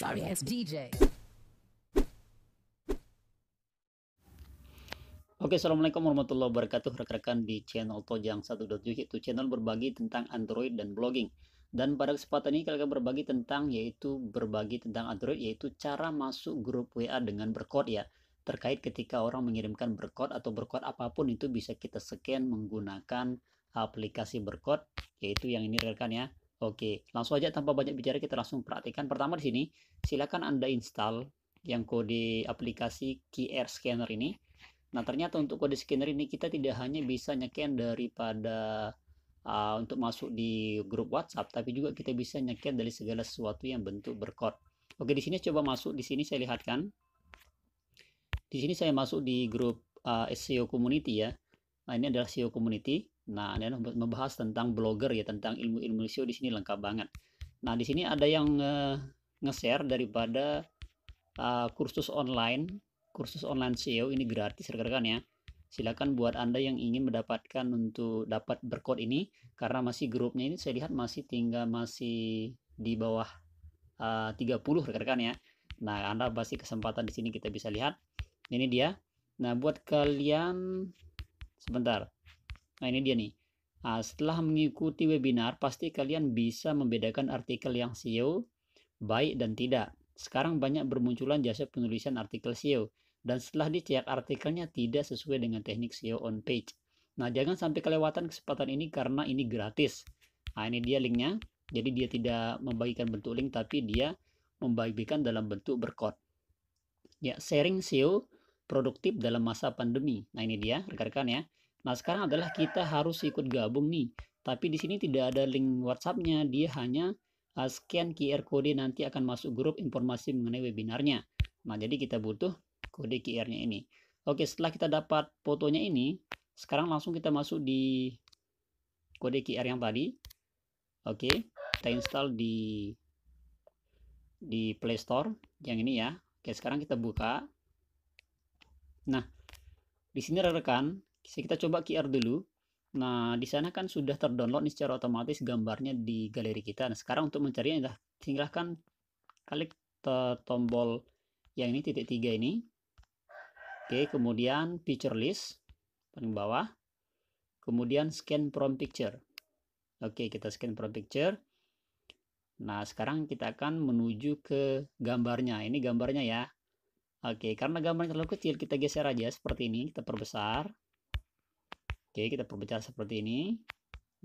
Sorry ass DJ. Oke, Assalamualaikum warahmatullahi wabarakatuh rekan-rekan di channel Tojang 1.7 yaitu channel berbagi tentang Android dan blogging. Dan pada kesempatan ini kalian berbagi tentang yaitu berbagi tentang Android yaitu cara masuk grup WA dengan berkode ya. Terkait ketika orang mengirimkan berkode atau berkode apapun itu bisa kita scan menggunakan aplikasi berkode yaitu yang ini rekan ya Oke, langsung aja tanpa banyak bicara kita langsung perhatikan. Pertama di sini, silakan Anda install yang kode aplikasi QR Scanner ini. Nah, ternyata untuk kode scanner ini kita tidak hanya bisa nyeken daripada uh, untuk masuk di grup WhatsApp, tapi juga kita bisa nyeken dari segala sesuatu yang bentuk berkode. Oke, di sini coba masuk di sini saya lihatkan. Di sini saya masuk di grup uh, ah, SEO community ya. Nah, ini adalah SEO community. Nah, ini membahas tentang blogger ya, tentang ilmu-ilmu SEO di sini lengkap banget. Nah, di sini ada yang uh, nge-share daripada uh, kursus online, kursus online SEO ini gratis rekan-rekan ya. Silakan buat Anda yang ingin mendapatkan untuk dapat berkod ini karena masih grupnya ini saya lihat masih tinggal masih di bawah eh, uh, 30 rekan-rekan ya. Nah, Anda pasti kesempatan di sini kita bisa lihat. Ini dia. Nah, buat kalian sebentar Nah ini dia nih. Nah, setelah mengikuti webinar, pasti kalian bisa membedakan artikel yang SEO baik dan tidak. Sekarang banyak bermunculan jasa penulisan artikel SEO dan setelah dicek artikelnya tidak sesuai dengan teknik SEO on page. Nah, jangan sampai kelewatan kesempatan ini karena ini gratis. Nah, ini dia linknya. Jadi dia tidak membagikan bentuk link tapi dia membagikan dalam bentuk berkode Ya, sharing SEO produktif dalam masa pandemi. Nah, ini dia rekan-rekan ya. Nah sekarang adalah kita harus ikut gabung nih. Tapi di sini tidak ada link WhatsAppnya dia hanya eh, scan QR kode nanti akan masuk grup informasi mengenai webinarnya. Nah jadi kita butuh kode QR-nya ini. Oke setelah kita dapat fotonya ini, sekarang langsung kita masuk di kode QR yang tadi. Oke, kita install di di Play Store yang ini ya. Oke sekarang kita buka. Nah di sini rekan kita coba QR dulu nah di sana kan sudah terdownload nih secara otomatis gambarnya di galeri kita nah sekarang untuk mencarinya adalah silahkan klik tombol yang ini titik tiga ini oke kemudian picture list paling bawah kemudian scan from picture oke kita scan from picture Nah, sekarang kita akan menuju ke gambarnya. Ini gambarnya ya. Oke, karena gambarnya terlalu kecil, kita geser aja seperti ini. Kita perbesar. Oke, kita perpecah seperti ini.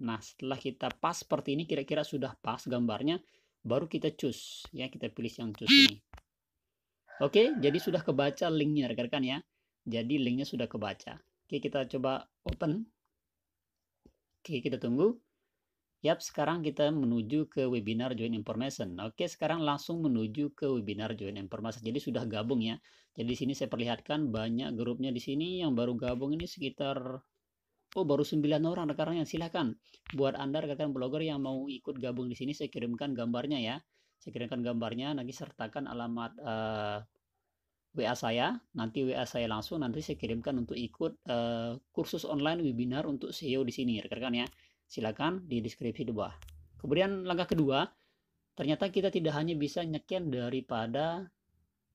Nah, setelah kita pas seperti ini, kira-kira sudah pas gambarnya, baru kita choose. Ya, kita pilih yang choose ini. Oke, jadi sudah kebaca linknya, rekan-rekan ya. Jadi linknya sudah kebaca. Oke, kita coba open. Oke, kita tunggu. Yap, sekarang kita menuju ke webinar join information. Oke, sekarang langsung menuju ke webinar join information. Jadi sudah gabung ya. Jadi di sini saya perlihatkan banyak grupnya di sini yang baru gabung ini sekitar oh baru 9 orang rekan-rekan silahkan buat anda rekan-rekan blogger yang mau ikut gabung di sini saya kirimkan gambarnya ya saya kirimkan gambarnya nanti sertakan alamat uh, eh, WA saya nanti WA saya langsung nanti saya kirimkan untuk ikut uh, kursus online webinar untuk SEO di sini rekan-rekan ya silakan di deskripsi di bawah kemudian langkah kedua ternyata kita tidak hanya bisa nyeken daripada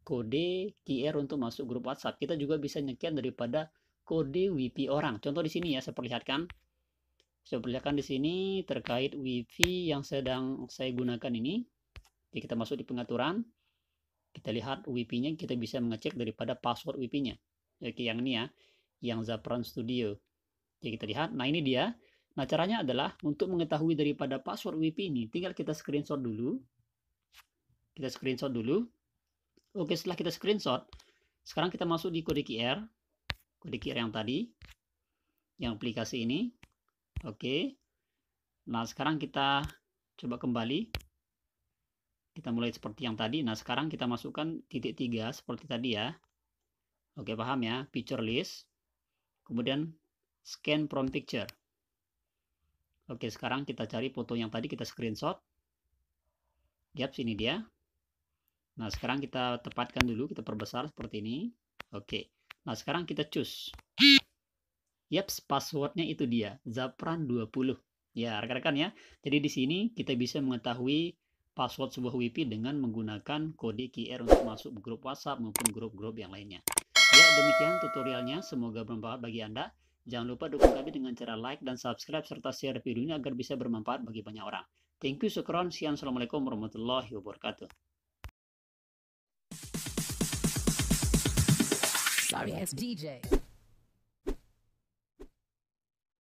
kode QR untuk masuk grup WhatsApp kita juga bisa nyeken daripada kode WiFi orang. Contoh di sini ya, saya perlihatkan. Saya perlihatkan di sini terkait WiFi yang sedang saya gunakan ini. Jadi kita masuk di pengaturan. Kita lihat WiFi-nya, kita bisa mengecek daripada password WiFi-nya. Oke, yang ini ya, yang Zapran Studio. Jadi kita lihat, nah ini dia. Nah caranya adalah untuk mengetahui daripada password WiFi ini, tinggal kita screenshot dulu. Kita screenshot dulu. Oke, setelah kita screenshot, sekarang kita masuk di kode QR klik yang tadi yang aplikasi ini oke nah sekarang kita coba kembali kita mulai seperti yang tadi nah sekarang kita masukkan titik tiga seperti tadi ya oke paham ya picture list kemudian scan from picture oke sekarang kita cari foto yang tadi kita screenshot yap sini dia Nah, sekarang kita tepatkan dulu, kita perbesar seperti ini. Oke. Nah, sekarang kita choose. Yaps, passwordnya itu dia, Zapran 20. Ya, rekan-rekan ya. Jadi di sini kita bisa mengetahui password sebuah WiFi dengan menggunakan kode QR untuk masuk grup WhatsApp maupun grup-grup yang lainnya. Ya, demikian tutorialnya. Semoga bermanfaat bagi Anda. Jangan lupa dukung kami dengan cara like dan subscribe serta share video ini agar bisa bermanfaat bagi banyak orang. Thank you, Sukron. Sian, Assalamualaikum warahmatullahi wabarakatuh. sorry it's DJ.